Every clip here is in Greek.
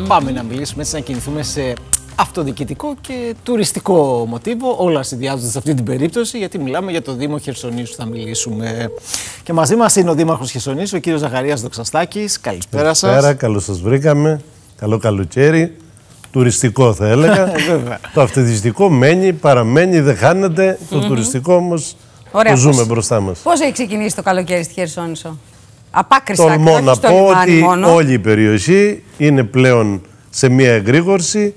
Mm. Πάμε να μιλήσουμε έτσι, να κινηθούμε σε αυτοδιοικητικό και τουριστικό μοτίβο. Όλα συνδυάζονται σε αυτή την περίπτωση, γιατί μιλάμε για το Δήμο Χερσονήσου. Θα μιλήσουμε. Και μαζί μας είναι ο Δήμαρχος Χερσονήσου, ο κύριος Ζαχαρίας Δοξαστάκης. Καλησπέρα σας. Καλησπέρα, καλώς σας βρήκαμε. Καλό καλοκαίρι. Τουριστικό θα έλεγα. το αυτοδιοικητικό μένει, παραμένει, δεν χάνεται. Το τουριστικό όμως το ζούμε μπροστά μας. Πώς έχει ξεκινήσει το καλοκαίρι στη Χερσόνησο. Απάκριστα, να πω ότι όλη η περιοχή είναι πλέον σε μια εγρήγορση.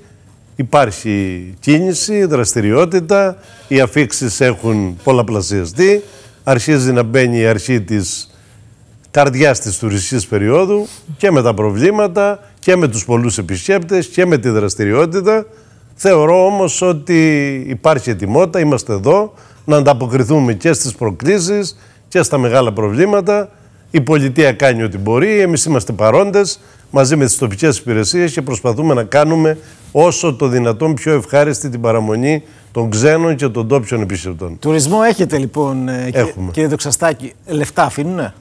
Υπάρχει κίνηση, δραστηριότητα, οι αφήξεις έχουν πολλαπλασιαστεί, αρχίζει να μπαίνει η αρχή της καρδιάς της τουριστικής περίοδου και με τα προβλήματα και με τους πολλούς επισκέπτες και με τη δραστηριότητα. Θεωρώ όμως ότι υπάρχει ετοιμότητα, είμαστε εδώ να ανταποκριθούμε και στις προκλήσεις και στα μεγάλα προβλήματα η πολιτεία κάνει ό,τι μπορεί, εμείς είμαστε παρόντες, μαζί με τις τοπικές υπηρεσίες και προσπαθούμε να κάνουμε όσο το δυνατόν πιο ευχάριστη την παραμονή των ξένων και των τόπιων επισκεπτών. Τουρισμό έχετε λοιπόν ε, Έχουμε. κύριε Δοξαστάκη, λεφτά αφήνουνε.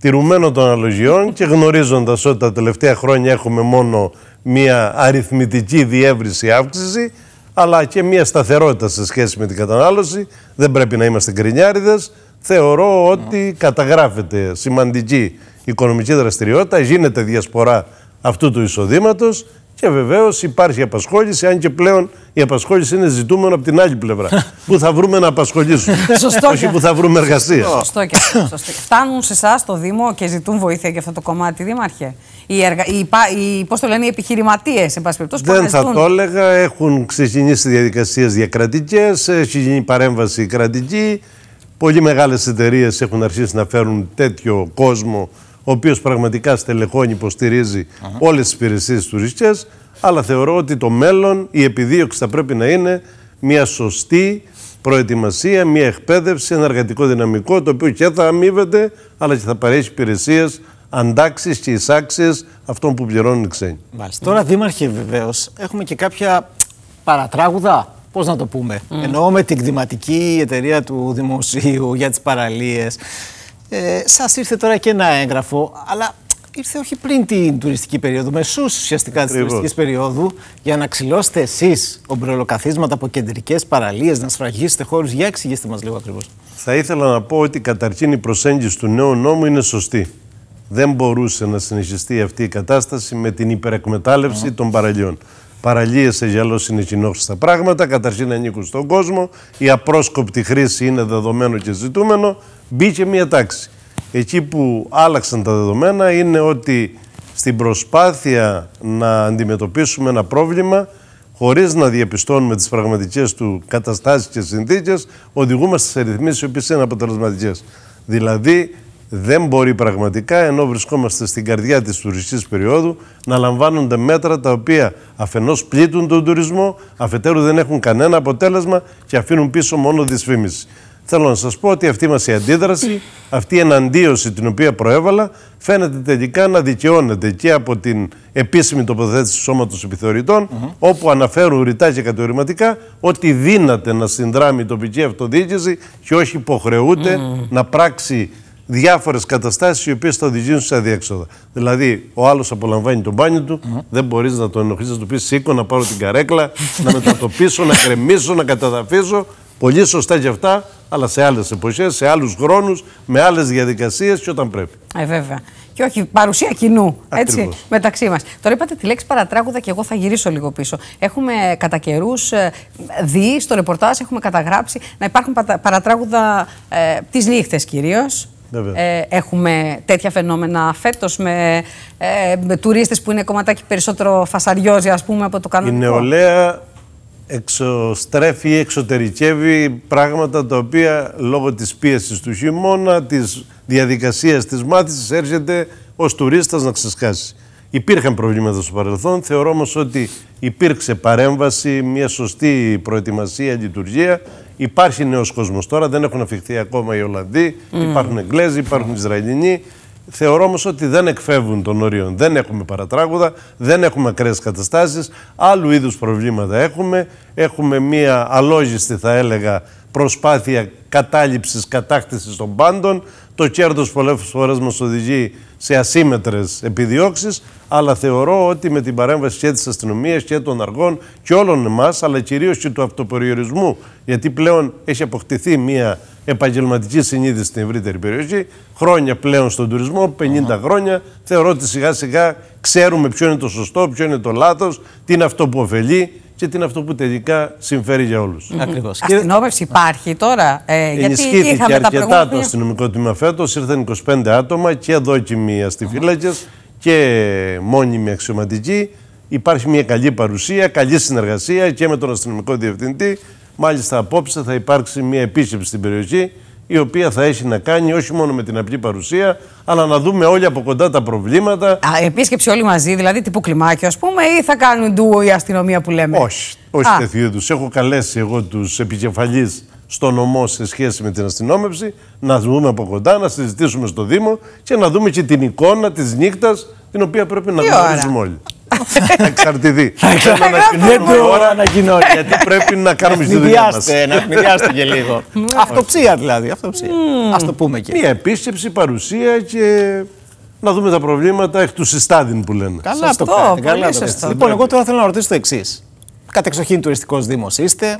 Τυρουμένο των αλογιών και γνωρίζοντας ότι τα τελευταία χρόνια έχουμε μόνο μία αριθμητική διεύρυνση αύξηση, αλλά και μία σταθερότητα σε σχέση με την κατανάλωση. Δεν πρέπει να είμαστε γκρινιάριδες θεωρώ ότι καταγράφεται σημαντική οικονομική δραστηριότητα, γίνεται διασπορά αυτού του εισοδήματος και βεβαίως υπάρχει απασχόληση, αν και πλέον η απασχόληση είναι ζητούμενο από την άλλη πλευρά. Πού θα βρούμε να απασχολήσουμε. Σωστό. Όχι που θα βρουμε να απασχολησουμε εργασία. Σωστό και αυτό. Φτάνουν σε εσάς το Δήμο και ζητούν βοήθεια για αυτό το κομμάτι, Δήμαρχε. Οι, εργα... οι, οι, πώς το λένε, οι επιχειρηματίες, εν πάση περιπτώσει. Δεν θα το έλεγα. Έχουν ξεκινήσει διαδικασίες διακρατικές, έχει γίνει παρέμβαση κρατική. Πολύ μεγάλες εταιρείες έχουν αρχίσει να φέρουν τέτοιο κόσμο, ο οποίος πραγματικά στελεχώνει, υποστηρίζει uh -huh. όλες τις υπηρεσίες τουριστικές, αλλά θεωρώ ότι το μέλλον, η επιδίωξη θα πρέπει να είναι μια σωστή προετοιμασία, μια εκπαίδευση, ένα εργατικό δυναμικό, το οποίο και θα αμείβεται, αλλά και θα παρέχει υπηρεσίες αντάξεις και εισάξεις αυτών που πληρώνουν οι ξένοι. Μάλιστα. Τώρα, δήμαρχε, βεβαίως, έχουμε και κάποια παρατράγουδα Πώς να το πούμε. Mm. Εννοώ με την κδηματική εταιρεία του δημοσίου για τις παραλίες. Ε, Σας ήρθε τώρα και ένα έγγραφο, αλλά ήρθε όχι πριν την τουριστική περίοδο, μεσούς ουσιαστικά της τουριστικής περίοδου, για να ξυλώσετε εσείς ομπρολοκαθίσματα από κεντρικές παραλίες, να σφραγίσετε χώρους. Για εξηγήστε μας λίγο ακριβώς. Θα ήθελα να πω ότι καταρχήν η προσέγγιση του νέου νόμου είναι σωστή. Δεν μπορούσε να συνεχιστεί αυτή η κατάσταση με την υπερεκμετάλλευση των παραλίων παραλύεσαι για άλλος είναι κοινόχρηστα πράγματα, καταρχήν ανήκουν στον κόσμο, η απρόσκοπτη χρήση είναι δεδομένο και ζητούμενο, μπήκε μια τάξη. Εκεί που άλλαξαν τα δεδομένα είναι ότι στην προσπάθεια να αντιμετωπίσουμε ένα πρόβλημα χωρίς να διαπιστώνουμε τις πραγματικές του καταστάσεις και συνθήκες, οδηγούμαστε σε ρυθμίσεις οι οποίες είναι αποτελεσματικές. Δηλαδή, δεν μπορεί πραγματικά, ενώ βρισκόμαστε στην καρδιά της τουριστικής περίοδου, να λαμβάνονται μέτρα τα οποία αφενός πλήττουν τον τουρισμό, αφετέρου δεν έχουν κανένα αποτέλεσμα και αφήνουν πίσω μόνο δυσφήμιση. Θέλω να σας πω ότι αυτή μας η αντίδραση, αυτή η εναντίωση την οποία προέβαλα, φαίνεται τελικά να δικαιώνεται και από την επίσημη τοποθέτηση του Σώματος Επιθεωρητών, όπου αναφέρουν ρητά και κατηγορηματικά ότι δύναται να συνδράμει η τοπική αυτοδιοίκηση και όχι υποχρεούται να πράξει διάφορες καταστάσεις οι οποίες θα οδηγήσουν σε αδιέξοδα. Δηλαδή, ο άλλος απολαμβάνει τον μπάνιο του, δεν μπορείς να τον ενοχλεί, να του πεις σήκω να πάρω την καρέκλα, να μετατοπίσω, να κρεμίσω, να καταδαφίσω. Πολύ σωστά και αυτά, αλλά σε άλλες εποχές, σε άλλους χρόνους, με άλλες διαδικασίες και όταν πρέπει. Ε, βέβαια. Και όχι παρουσία κοινού έτσι, μεταξύ μας. Τώρα είπατε τη λέξη παρατράγουδα και εγώ θα γυρίσω λίγο πίσω. Έχουμε κατά καιρούς ε, δει στο ρεπορτάζ, έχουμε καταγράψει να υπάρχουν παρατράγουδα ε, τις νύχτες κυρίως. Ε, έχουμε τέτοια φαινόμενα φέτος με, ε, με τουρίστες που είναι κομματάκι περισσότερο φασαριόζοι, ας πούμε, από το κανονικό. Η νεολαία εξωστρέφει ή εξωτερικεύει πράγματα τα οποία λόγω της πίεσης του χειμώνα, της διαδικασίας της μάθησης έρχεται ως τουρίστας να ξεσκάσει. Υπήρχαν προβλήματα στο παρελθόν, θεωρώ όμως ότι υπήρξε παρέμβαση, μια σωστή προετοιμασία, λειτουργία Υπάρχει νέος κόσμος τώρα, δεν έχουν αφηχθεί ακόμα οι Ολλανδοί, υπάρχουν Εγγλέζοι, υπάρχουν Ισραηλινοί. Θεωρώ όμως ότι δεν εκφεύγουν των όριων. Δεν έχουμε παρατράγουδα, δεν έχουμε ακραίες καταστάσεις, άλλου είδους προβλήματα έχουμε. Έχουμε μία αλόγιστη, θα έλεγα, προσπάθεια κατάληψης, κατάκτησης των πάντων. Το κέρδος πολλές φορές μας οδηγεί σε ασύμετρες επιδιώξεις, αλλά θεωρώ ότι με την παρέμβαση και της αστυνομίας και των αργών και όλων εμάς, αλλά κυρίως και του αυτοπεριορισμού, γιατί πλέον έχει αποκτηθεί μια επαγγελματική συνείδηση στην ευρύτερη περιοχή, χρόνια πλέον στον τουρισμό, 50 χρόνια, θεωρώ ότι σιγά σιγά ξέρουμε ποιο είναι το σωστό, ποιο είναι το λάθος, τι είναι αυτό που ωφελεί, και τι είναι αυτό που τελικά συμφέρει για όλους. Ακριβώ. Αστυνόμευση υπάρχει τώρα. Ε, Ενισχύθηκε γιατί αρκετά τα το αστυνομικό τμήμα φέτος. Ήρθαν 25 άτομα και δόκιμοι αστυφύλακες και μόνιμοι αξιωματικοί. Υπάρχει μια καλή παρουσία, καλή συνεργασία και με τον αστυνομικό διευθυντή. Μάλιστα, απόψε θα υπάρξει μια επίσκεψη στην περιοχή η οποία θα έχει να κάνει όχι μόνο με την απλή παρουσία, αλλά να δούμε όλοι από κοντά τα προβλήματα. Α, επίσκεψη όλοι μαζί, δηλαδή τύπου κλιμάκιο, ας πούμε, ή θα κάνουν ντουο η αστυνομία που λέμε. Όχι, όχι τέτοιου είδους. Έχω καλέσει εγώ τους επικεφαλείς στο νομό σε σχέση με την αστυνόμευση, να δούμε από κοντά, να συζητήσουμε στο Δήμο και να δούμε και την εικόνα της νύχτας, την οποία πρέπει να γνωρίζουμε όλοι. εξαρτηθεί. Δεν το ανακοινώνει. Γιατί πρέπει να κάνουμε τη δουλειά μας. Να χνιδιάστε και λίγο. Αυτοψία δηλαδή. Αυτοψία. Ας το πούμε και. Μια επίσκεψη, παρουσία και να δούμε τα προβλήματα εκ του συστάδιν που λένε. Καλά το κάνετε. Λοιπόν, εγώ τώρα θέλω να ρωτήσω το εξής. Κατεξοχήν τουριστικός Δήμος είστε,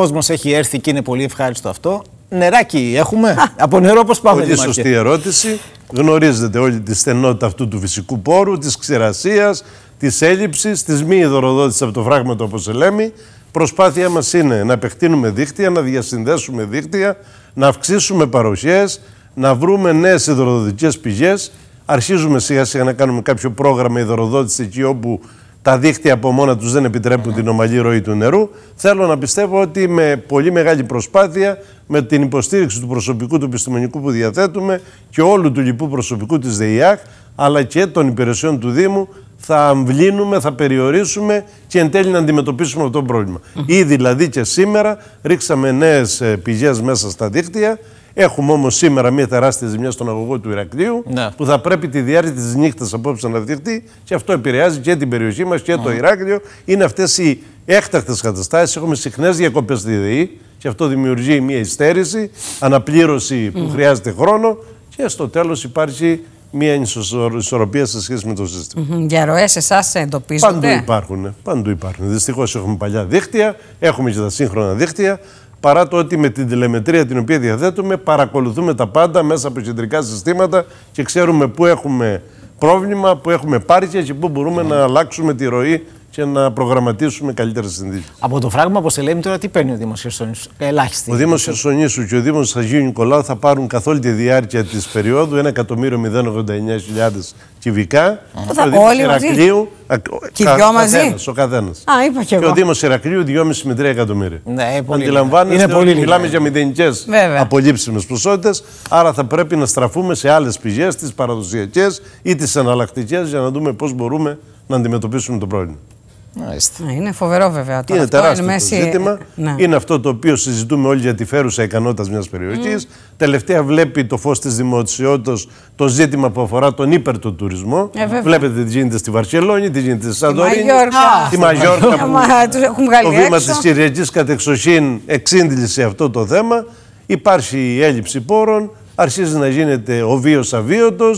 κόσμος έχει έρθει και είναι πολύ ευχάριστο αυτό. Νεράκι έχουμε. Από νερό πώς πάμε. Πολύ σωστή ερώτηση. Γνωρίζετε όλη τη στενότητα αυτού του φυσικού πόρου, της ξηρασίας, της έλλειψης, της μη υδροδότηση από το φράγμα σε λέμε. Προσπάθειά μας είναι να επεκτείνουμε δίκτυα, να διασυνδέσουμε δίκτυα, να αυξήσουμε παροχές, να βρούμε νέες υδροδοτικέ πηγές. Αρχίζουμε σιγά σιγά να κάνουμε κάποιο πρόγραμμα υδροδότηση εκεί όπου τα δίχτυα από μόνα τους δεν επιτρέπουν την ομαλή ροή του νερού. Θέλω να πιστεύω ότι με πολύ μεγάλη προσπάθεια, με την υποστήριξη του προσωπικού του επιστημονικού που διαθέτουμε και όλου του λοιπού προσωπικού της ΔΕΙΑΚ, αλλά και των υπηρεσιών του Δήμου, θα αμβλύνουμε, θα περιορίσουμε και εν τέλει να αντιμετωπίσουμε αυτό το πρόβλημα. Ήδη δηλαδή και σήμερα ρίξαμε νέες ε, πηγές μέσα στα δίχτυα, Έχουμε όμως σήμερα μια τεράστια ζημιά στον αγωγό του Ηρακλείου ναι. που θα πρέπει τη διάρκεια της νύχτας απόψε να δεχτεί και αυτό επηρεάζει και την περιοχή μας και το ναι. Ηράκλειο. Είναι αυτές οι έκτακτες καταστάσεις. Έχουμε συχνές διακοπές στη ΔΕΗ και αυτό δημιουργεί μια υστέρηση, αναπλήρωση που χρειάζεται χρόνο και στο τέλος υπάρχει μια ισορροπία σε σχέση με το σύστημα. Mm -hmm. Για ροές, εσάς εντοπίζονται. Παντού υπάρχουν. Παντού υπάρχουν. Δυστυχώς έχουμε παλιά δίκτυα, έχουμε και τα σύγχρονα δίκτυα παρά το ότι με την τηλεμετρία την οποία διαθέτουμε παρακολουθούμε τα πάντα μέσα από κεντρικά συστήματα και ξέρουμε πού έχουμε πρόβλημα, πού έχουμε πάρκια και πού μπορούμε να αλλάξουμε τη ροή και να προγραμματίσουμε καλύτερες συνδίκε. Από το φράγμα, όπως λέμε τώρα, τι παίρνει ο Δήμος Χερσονήσου. Ελάχιστη. Ο Δήμος Χερσονήσου και ο Δήμος Αγίου Νικολάου θα πάρουν καθ' όλη τη διάρκεια της περίοδου 1.089.000 κυβικά. Mm. Θα ο Δήμο Ηρακλείου. Και ο καθένας. Α, και, και εγώ. ο Δήμος Ηρακλείου 2,5 με 3 εκατομμύρια. Ναι, πολύ Αντιλαμβάνεστε είναι πολύ μιλάμε για μηδενικές απολύψιμες ποσότητες. Άρα θα πρέπει να στραφούμε σε άλλες πηγές, τις παραδοσιακές ή τις εναλλακτικές, για να δούμε πώς μπορούμε να αντιμετωπίσουμε το πρόβλημα. Ναι, είναι φοβερό βέβαια Είναι τεράστιο το ζήτημα. Ναι. Είναι αυτό το οποίο συζητούμε όλοι για τη φέρουσα ικανότητας μιας περιοχής. Τελευταία βλέπει το φως της δημοσιότητας το ζήτημα που αφορά τον ύπερτο τουρισμό. Ε, Βλέπετε τι γίνεται στη Βαρκελόνη, τι γίνεται στη Σαντορίνη. Τη Μαγιόρκα. Το βήμα της Κυριακής κατεξοχήν εξήντλησε αυτό το θέμα. Υπάρχει η έλλειψη πόρων. Αρχίζει να γίνεται ο βίος αβίωτος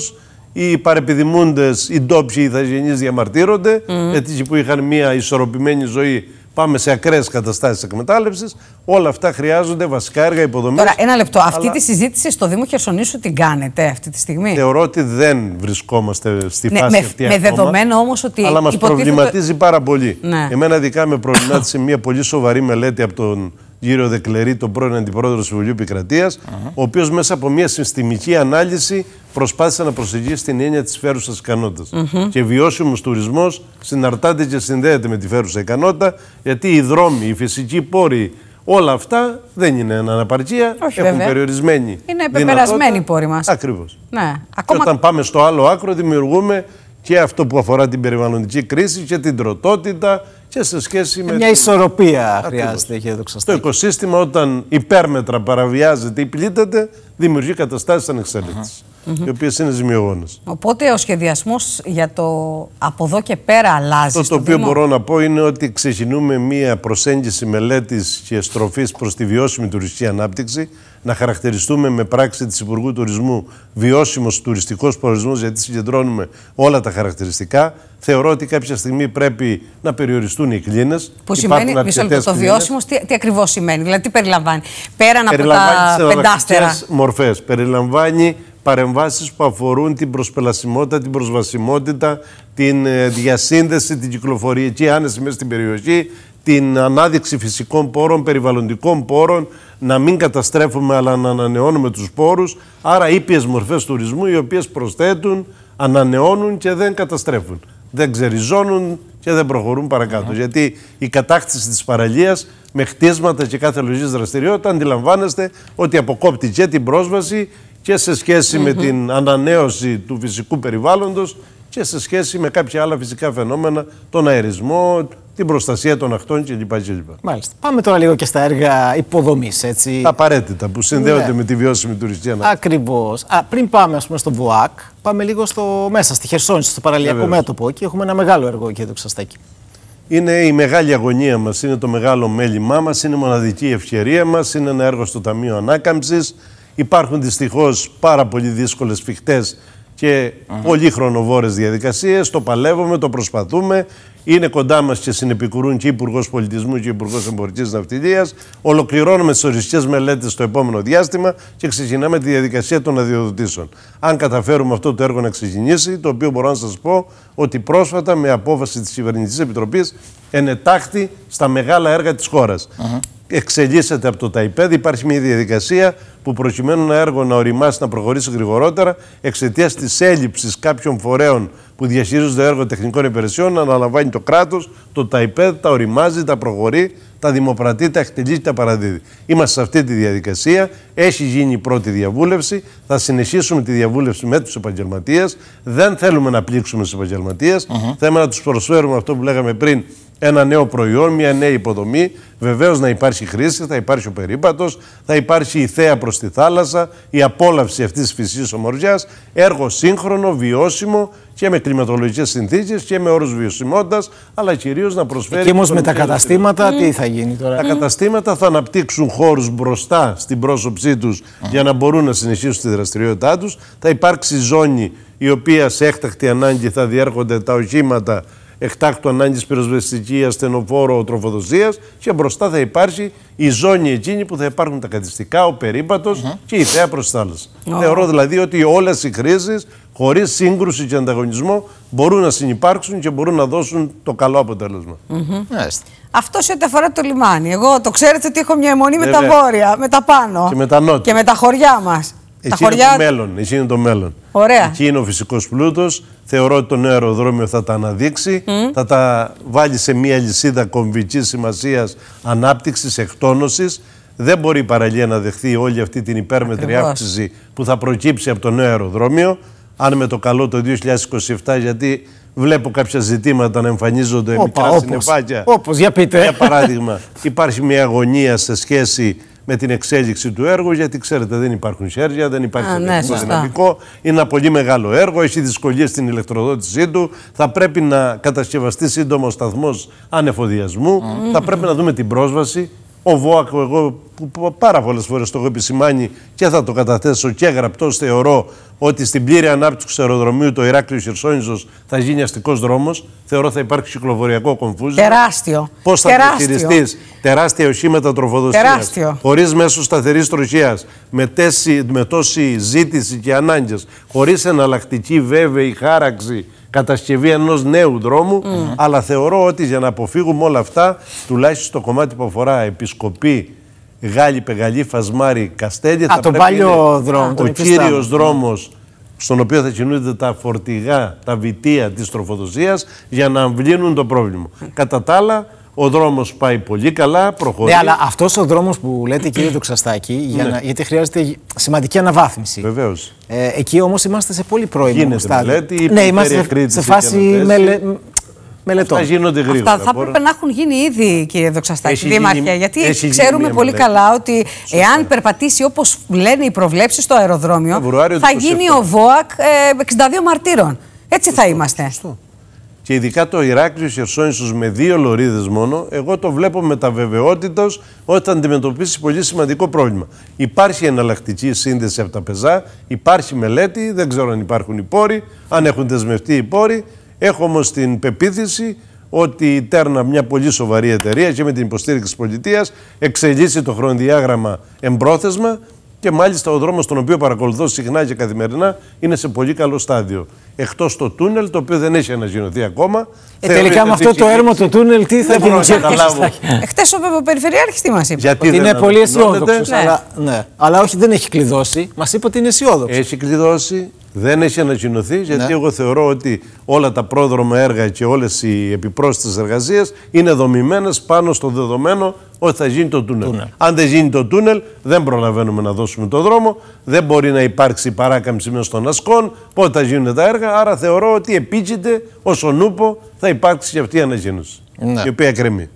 οι παρεπιδημούντες, οι ντόπιοι οι θαγενείς διαμαρτύρονται. Mm. Έτσι που είχαν μια ισορροπημένη ζωή, πάμε σε ακραίες καταστάσεις εκμετάλλευσης. Όλα αυτά χρειάζονται βασικά έργα υποδομής. Τώρα, ένα λεπτό. Αλλά... Αυτή τη συζήτηση στο Δήμο Χερσονήσου την κάνετε αυτή τη στιγμή. Θεωρώ ότι δεν βρισκόμαστε στη ναι, φάση με, αυτή. Με ακόμα, δεδομένο όμως ότι. Αλλά μας προβληματίζει πάρα πολύ. Ναι. Εμένα, δικά με προβλημάτισε μια πολύ σοβαρή μελέτη από τον Γύρω Δεκλερή, τον πρώην αντιπρόεδρο του Συμβουλίου Επικρατείας, ο οποίος μέσα από μια συστημική ανάλυση προσπάθησε να προσεγγίσει την έννοια της φέρουσας ικανότητας. Mm-hmm. Και βιώσιμος τουρισμός συναρτάται και συνδέεται με τη φέρουσα ικανότητα, γιατί οι δρόμοι, οι φυσικοί πόροι, όλα αυτά δεν είναι αναπαρκία Όχι, έχουν βέβαια. περιορισμένη. Είναι επεπερασμένοι οι πόροι μας. Ακριβώς. Ναι. Ακόμα... Και όταν πάμε στο άλλο άκρο, δημιουργούμε και αυτό που αφορά την περιβαλλοντική κρίση και την τροτότητα και σε σχέση με... Μια ισορροπία χρειάζεται, Το οικοσύστημα όταν υπέρμετρα παραβιάζεται ή πλήττεται, δημιουργεί καταστάσεις -hmm. Mm οι οποίες είναι ζημιογόνες. Οπότε ο σχεδιασμός για το από εδώ και πέρα αλλάζει. Το, το οποίο Δήμο... μπορώ να πω είναι ότι ξεκινούμε μία προσέγγιση μελέτης και στροφής προς τη βιώσιμη τουριστική ανάπτυξη, να χαρακτηριστούμε με πράξη της Υπουργού Τουρισμού βιώσιμος τουριστικός προορισμός, γιατί συγκεντρώνουμε όλα τα χαρακτηριστικά. Θεωρώ ότι κάποια στιγμή πρέπει να περιοριστούν οι κλίνες. Που σημαίνει, μισό λεπτό, το βιώσιμος, τι, τι ακριβώς σημαίνει, δηλαδή τι περιλαμβάνει. Πέραν από τα πεντάστερα. μορφές. Περιλαμβάνει παρεμβάσεις που αφορούν την προσπελασιμότητα, την προσβασιμότητα, την ε, διασύνδεση, την κυκλοφοριακή άνεση μέσα στην περιοχή, την ανάδειξη φυσικών πόρων, περιβαλλοντικών πόρων, να μην καταστρέφουμε αλλά να ανανεώνουμε τους πόρους, άρα ήπιες μορφές τουρισμού οι οποίες προσθέτουν, ανανεώνουν και δεν καταστρέφουν. Δεν ξεριζώνουν και δεν προχωρούν παρακάτω. Ναι. Γιατί η κατάκτηση της παραλίας με χτίσματα και κάθε λογική δραστηριότητα αντιλαμβάνεστε ότι αποκόπτει και την πρόσβαση και σε σχεση με την ανανέωση του φυσικού περιβάλλοντος και σε σχέση με κάποια άλλα φυσικά φαινόμενα, τον αερισμό, την προστασία των ακτών κλπ. Μάλιστα. Πάμε τώρα λίγο και στα έργα υποδομής. Απαραίτητα που συνδέονται ναι. με τη βιώσιμη τουριστική ανάπτυξη. Ακριβώς. Πριν πάμε ας πούμε, στο ΒΟΑΚ, πάμε λίγο στο, μέσα στη Χερσόνησο, στο παραλιακό μέτωπο. Και έχουμε ένα μεγάλο έργο εκεί, το Ξαστάκι. Είναι η μεγάλη αγωνία μας, είναι το μεγάλο μέλημά μας, είναι η μοναδική ευκαιρία μας, είναι ένα έργο στο Ταμείο Ανάκαμψης. Υπάρχουν δυστυχώς πάρα πολύ δύσκολες φιχτές και πολύ χρονοβόρες διαδικασίες. Το παλεύουμε, το προσπαθούμε είναι κοντά μας και συνεπικουρούν και Υπουργός Πολιτισμού και Υπουργός Εμπορικής Ναυτιλίας. Ολοκληρώνουμε τις οριστικές μελέτες στο επόμενο διάστημα και ξεκινάμε τη διαδικασία των αδειοδοτήσεων. Αν καταφέρουμε αυτό το έργο να ξεκινήσει, το οποίο μπορώ να σας πω ότι πρόσφατα με απόφαση της Κυβερνητικής Επιτροπής ενετάχθη στα μεγάλα έργα της χώρας. Uh Εξελίσσεται από το ΤΑΙΠΕΔ, υπάρχει μια διαδικασία που προκειμένου ένα έργο να οριμάσει, να προχωρήσει γρηγορότερα, εξαιτίας της έλλειψης κάποιων φορέων που διαχειρίζονται έργο τεχνικών υπηρεσιών, αναλαμβάνει το κράτος, το ΤΑΙΠΕΔ, τα οριμάζει, τα προχωρεί, τα δημοπρατεί, τα εκτελεί τα παραδίδει. Είμαστε σε αυτή τη διαδικασία. Έχει γίνει η πρώτη διαβούλευση. Θα συνεχίσουμε τη διαβούλευση με τους επαγγελματίες. Δεν θέλουμε να πλήξουμε τους επαγγελματίες. Mm -hmm. Θέλουμε να τους προσφέρουμε αυτό που λέγαμε πριν, ένα νέο προϊόν, μια νέα υποδομή. Βεβαίως να υπάρχει χρήση, θα υπάρχει ο περίπατος, θα υπάρχει η θέα προς τη θάλασσα, η απόλαυση αυτής της φυσικής ομορφιάς. Έργο σύγχρονο, βιώσιμο και με κλιματολογικές συνθήκες και με όρους βιωσιμότητας, αλλά κυρίως να προσφέρει. Και όμως με τα καταστήματα, τι θα γίνει τώρα. Τα καταστήματα θα αναπτύξουν χώρους μπροστά στην πρόσωψή τους για να μπορούν να συνεχίσουν τη δραστηριότητά τους. Θα υπάρξει ζώνη η οποία σε έκτακτη ανάγκη θα διέρχονται τα οχήματα εκτάκτου ανάγκης πυροσβεστική, ασθενοφόρο, τροφοδοσίας και μπροστά θα υπάρχει η ζώνη εκείνη που θα υπάρχουν τα καθιστικά, ο περιπατο mm -hmm. και η θέα προς θάλασσα. Θεωρώ δηλαδή ότι όλες οι χρήσεις, χωρίς σύγκρουση και ανταγωνισμό, μπορούν να συνεπάρξουν και μπορούν να δώσουν το καλό αποτέλεσμα. Mm -hmm. Αυτό σε ό,τι αφορά το λιμάνι. Εγώ το ξέρετε ότι έχω μια αιμονή με τα βόρεια, με τα πάνω και με τα, Και με τα χωριά μας. Εκεί χωριά... είναι το μέλλον. είναι το μέλλον. Ωραία. Εκεί είναι ο φυσικός πλούτος. Θεωρώ ότι το νέο αεροδρόμιο θα τα αναδείξει. Θα τα βάλει σε μια λυσίδα κομβικής σημασίας ανάπτυξης, εκτόνωσης. Δεν μπορεί η παραλία να δεχθεί όλη αυτή την υπέρμετρη αύξηση που θα προκύψει από το νέο αεροδρόμιο. Αν με το καλό το 2027, γιατί βλέπω κάποια ζητήματα να εμφανίζονται Οπα, μικρά όπως, συνεφάκια. Όπως, για πείτε. Για παράδειγμα, υπάρχει μια αγωνία σε σχέση με την εξέλιξη του έργου, γιατί ξέρετε δεν υπάρχουν χέρια, δεν υπάρχει ελεκτρικό ναι, δυναμικό. Είναι ένα πολύ μεγάλο έργο, έχει δυσκολίες στην ηλεκτροδότησή του. Θα πρέπει να κατασκευαστεί σύντομος σταθμός ανεφοδιασμού. Θα πρέπει να δούμε την πρόσβαση. Ο Βόακο, εγώ που πάρα πολλές φορές το έχω επισημάνει και θα το καταθέσω και γραπτό, θεωρώ ότι στην πλήρη ανάπτυξη του αεροδρομίου το Ηράκλειος Χερσόνησος θα γίνει αστικός δρόμος. Θεωρώ θα υπάρχει κυκλοφοριακό κομφούζι. Τεράστιο. Πώς θα διαχειριστείς τεράστια οχήματα τροφοδοσίας. Χωρίς μέσο σταθερής τροχία. Με, με τόση ζήτηση και ανάγκες. Χωρίς εναλλακτική βέβαιη χάραξη κατασκευή ενός νέου δρόμου. Αλλά θεωρώ ότι για να αποφύγουμε όλα αυτά, τουλάχιστον το κομμάτι που αφορά επισκοπή, Γάλλη, Πεγαλή, Φασμάρη, Καστέλια. Α, τον παλιό δρόμο. Ο κύριος δρόμος στον οποίο θα κινούνται τα φορτηγά, τα βιτία της τροφοδοσίας για να αμβλύνουν το πρόβλημα. Κατά τα άλλα, ο δρόμος πάει πολύ καλά, προχωρεί. Ναι, αλλά αυτός ο δρόμος που λέτε, κύριε Δοξαστάκη, για ναι. να, γιατί χρειάζεται σημαντική αναβάθμιση. Βεβαίως. Ε, εκεί όμως είμαστε σε πολύ πρώιμο στάδιο. Μελέτη, ναι, είμαστε σε, σε φάση μελε... μελετών. Αυτά γίνονται γρήγορα. Αυτά θα μπορώ... πρέπει να έχουν γίνει ήδη, κύριε Δοξαστάκη, δήμαρχε. Γιατί ξέρουμε πολύ καλά ότι εάν περπατήσει όπως λένε οι προβλέψεις στο αεροδρόμιο, θα γίνει ο ΒΟΑΚ 62 ε, μαρτύρων. Έτσι θα είμαστε και ειδικά το Ηράκλειος Χερσόνησος με δύο λωρίδες μόνο, εγώ το βλέπω με τα ότι όταν αντιμετωπίσει πολύ σημαντικό πρόβλημα. Υπάρχει εναλλακτική σύνδεση από τα πεζά, υπάρχει μελέτη, δεν ξέρω αν υπάρχουν οι πόροι, αν έχουν δεσμευτεί οι πόροι. Έχω όμως την πεποίθηση ότι η Τέρνα, μια πολύ σοβαρή εταιρεία και με την υποστήριξη της πολιτείας, εξελίσσει το χρονοδιάγραμμα εμπρόθεσμα και μάλιστα ο δρόμος τον οποίο παρακολουθώ συχνά και καθημερινά είναι σε πολύ καλό στάδιο εκτός το τούνελ, το οποίο δεν έχει αναζηνωθεί ακόμα. Ε, τελικά με αυτό το έρμο το τούνελ, τι θα γίνει. Δεν μπορώ Χτε ο Περιφερειάρχης τι μας είπε. Γιατί είναι πολύ αισιόδοξος. Ναι. Αλλά, ναι. αλλά όχι, δεν έχει κλειδώσει. Μας είπε ότι είναι αισιόδοξος. Έχει κλειδώσει, δεν έχει ανακοινωθεί, γιατί ναι. εγώ θεωρώ ότι όλα τα πρόδρομα έργα και όλες οι επιπρόσθετες εργασίες είναι δομημένες πάνω στο δεδομένο ότι θα γίνει το τούνελ. Αν δεν γίνει το τούνελ, δεν προλαβαίνουμε να δώσουμε το δρόμο, δεν μπορεί να υπάρξει παράκαμψη μέσα των ασκών, πότε θα γίνουν τα έργα. Άρα θεωρώ ότι ως ο νούπο θα υπάρξει και αυτή η ανακοίνωση. Ναι. Η οποία κρεμεί.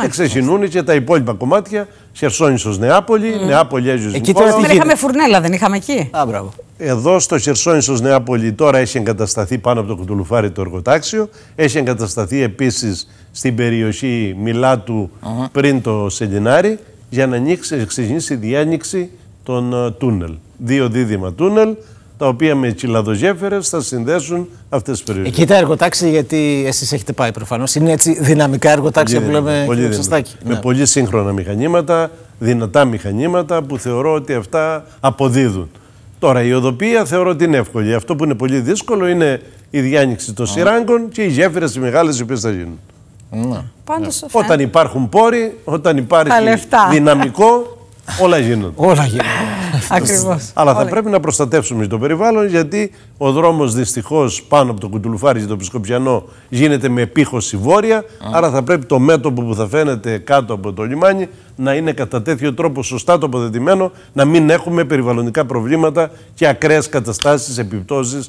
Και ξεκινούν και τα υπόλοιπα κομμάτια. Χερσόνησος Νεάπολη, mm. Νεάπολη Έζιος Εκεί τώρα δεν είχαμε φουρνέλα, δεν είχαμε εκεί. Α, μπράβο. Εδώ στο Χερσόνησος Νεάπολη τώρα έχει εγκατασταθεί πάνω από το κουτουλουφάρι το εργοτάξιο. Έχει εγκατασταθεί επίσης στην περιοχή Μιλάτου πριν το Σελινάρι για να ανοίξει, ξεκινήσει η διάνοιξη των ε, τούνελ. Δύο δίδυμα τούνελ τα οποία με τσιλαδοζέφερε θα συνδέσουν αυτές τις περιοχές. Εκεί τα εργοτάξια, γιατί εσείς έχετε πάει προφανώς, είναι έτσι δυναμικά εργοτάξια που λέμε πολύ Με ναι. πολύ σύγχρονα μηχανήματα, δυνατά μηχανήματα που θεωρώ ότι αυτά αποδίδουν. Τώρα, η οδοπία θεωρώ ότι είναι εύκολη. Αυτό που είναι πολύ δύσκολο είναι η διάνοιξη των ναι. σειράγγων και οι γέφυρες οι μεγάλες οι οποίες θα γίνουν. Ναι. Όταν υπάρχουν πόροι, όταν υπάρχει δυναμικό, όλα γίνονται. όλα γίνονται. Αλλά θα πρέπει να προστατεύσουμε το περιβάλλον, γιατί ο δρόμος δυστυχώς πάνω από το Κουτουλουφάρι και το Πισκοπιανό γίνεται με επίχωση βόρεια. Άρα θα πρέπει το μέτωπο που θα φαίνεται κάτω από το λιμάνι να είναι κατά τέτοιο τρόπο σωστά τοποθετημένο, να μην έχουμε περιβαλλοντικά προβλήματα και ακραίες καταστάσεις, επιπτώσεις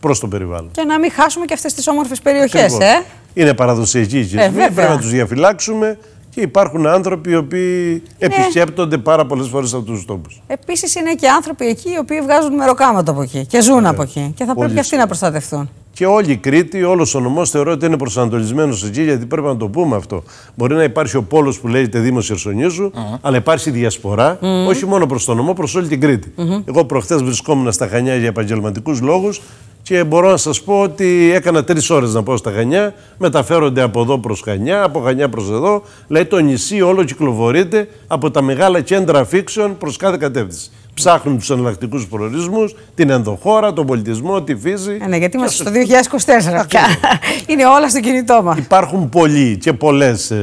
προς το περιβάλλον. Και να μην χάσουμε και αυτές τις όμορφες περιοχές. Ε? Είναι παραδοσιακή η ε, Πρέπει να τους διαφυλάξουμε. Και υπάρχουν άνθρωποι οι οποίοι ναι. επισκέπτονται πάρα πολλές φορές αυτούς τους τόπους. Επίσης είναι και άνθρωποι εκεί οι οποίοι βγάζουν μεροκάματα από εκεί και ζουν ναι. από εκεί. Και θα πρέπει και αυτοί να προστατευτούν. Και όλη η Κρήτη, όλος ο νομός θεωρώ ότι είναι προσανατολισμένος εκεί, γιατί πρέπει να το πούμε αυτό. Μπορεί να υπάρχει ο πόλος που λέγεται Δήμος Χερσονήσου, mm -hmm. αλλά υπάρχει διασπορά, mm -hmm. όχι μόνο προς τον νομό, προς όλη την Κρήτη. Mm -hmm. Εγώ προχθές βρισκόμουν στα Χανιά για επαγγελματικούς λόγους και μπορώ να σας πω ότι έκανα τρεις ώρες να πάω στα Χανιά, μεταφέρονται από εδώ προς Χανιά, από Χανιά προς εδώ. Λέει το νησί όλο κυκλοφορείται από τα μεγάλα κέντρα φίξεων προς κάθε κατεύθυνση. Ψάχνουν τους εναλλακτικούς προορισμούς, την ενδοχώρα, τον πολιτισμό, τη φύση. Ε, ναι, γιατί είμαστε στο 2024 πια. Είναι όλα στο κινητό μας. Υπάρχουν πολλοί και πολλές ε,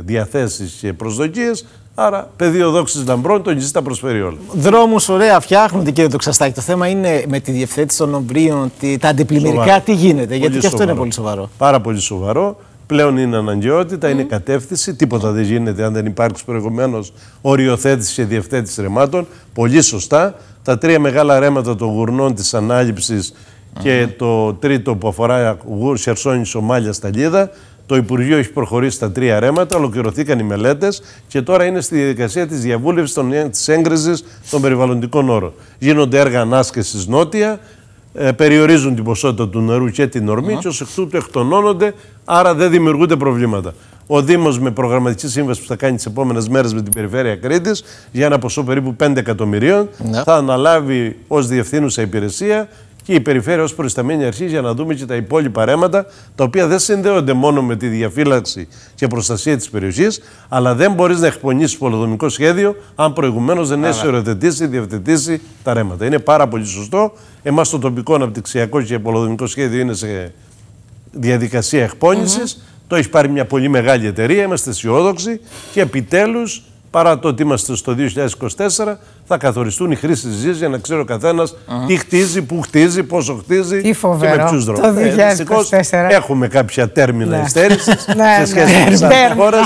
διαθέσεις και προσδοκίες, Άρα, πεδίο δόξης λαμπρών, το νησί τα προσφέρει όλα. Δρόμους ωραία φτιάχνονται, κύριε Τοξαστάκη. Το θέμα είναι με τη διευθέτηση των ομπρίων, τα αντιπλημμυρικά, τι γίνεται. γιατί και αυτό είναι πολύ σοβαρό. Πάρα πολύ σοβαρό. Πλέον είναι αναγκαιότητα, mm. είναι κατεύθυνση. Τίποτα δεν γίνεται αν δεν υπάρξει προηγουμένως οριοθέτηση και διευθέτηση ρεμάτων. Πολύ σωστά. Τα τρία μεγάλα ρέματα των γουρνών της ανάληψης και το τρίτο που αφορά Σερσόνη, Ομάλια, Σταλίδα το Υπουργείο έχει προχωρήσει στα τρία ρέματα, ολοκληρωθήκαν οι μελέτες και τώρα είναι στη διαδικασία της διαβούλευσης της έγκρισης των περιβαλλοντικών όρων. Γίνονται έργα ανάσκεση νότια, ε, περιορίζουν την ποσότητα του νερού και την ορμή, mm. και ως εκ τούτου εκτονώνονται, άρα δεν δημιουργούνται προβλήματα. Ο Δήμος με προγραμματική σύμβαση που θα κάνει τις επόμενες μέρες με την Περιφέρεια Κρήτης για ένα ποσό περίπου 5 εκατομμυρίων ναι. θα αναλάβει ως διευθύνουσα υπηρεσία και η περιφέρεια ως προϊσταμένη αρχή για να δούμε και τα υπόλοιπα ρέματα τα οποία δεν συνδέονται μόνο με τη διαφύλαξη και προστασία της περιοχής αλλά δεν μπορείς να εκπονήσεις πολυδομικό σχέδιο αν προηγουμένως δεν έχεις οριοθετήσει, ή διευθετήσει τα ρέματα. Είναι πάρα πολύ σωστό. Εμάς το τοπικό αναπτυξιακό και πολυδομικό σχέδιο είναι σε διαδικασία εκπόνησης. Το έχει πάρει μια πολύ μεγάλη εταιρεία, είμαστε αισιόδοξοι και επιτέλους παρά το ότι είμαστε στο 2024, θα καθοριστούν οι χρήσει τη για να ξέρει ο καθένας τι χτίζει, πού χτίζει, πόσο χτίζει και με ποιους δρόμους. Το 2024. Ε, έχουμε κάποια τέρμινα ναι. υστέρησης ναι, σε ναι, σχέση με τις άλλες χώρες.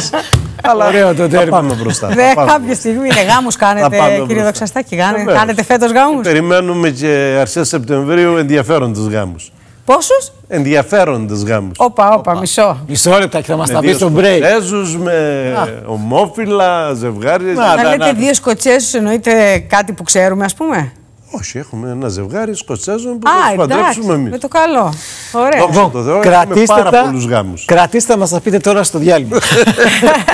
Αλλά Ωραίο το πάμε μπροστά. Κάποια στιγμή είναι γάμους, κάνετε, κύριε Δοξαστάκη, κάνετε, κάνετε φέτος γάμους. Περιμένουμε και αρχές Σεπτεμβρίου ενδιαφέροντου γάμους. Πόσους? Ενδιαφέροντες γάμους. Όπα, όπα, μισό. Μισό λεπτά και θα μας τα πει στον break. Σκοτσέζους, με ομόφυλα, ζευγάρια. Να, να, λέτε δύο Σκοτσέζους εννοείται κάτι που ξέρουμε, ας πούμε. Όχι, έχουμε ένα ζευγάρι Σκοτσέζων που θα τους παντρέψουμε εμείς. Με το καλό. Ωραία. Δόξα λοιπόν, πάρα τα... πολλούς γάμους. Κρατήστε μα, θα πείτε τώρα στο διάλειμμα.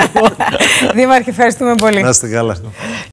Δήμαρχε, ευχαριστούμε πολύ. Να είστε καλά.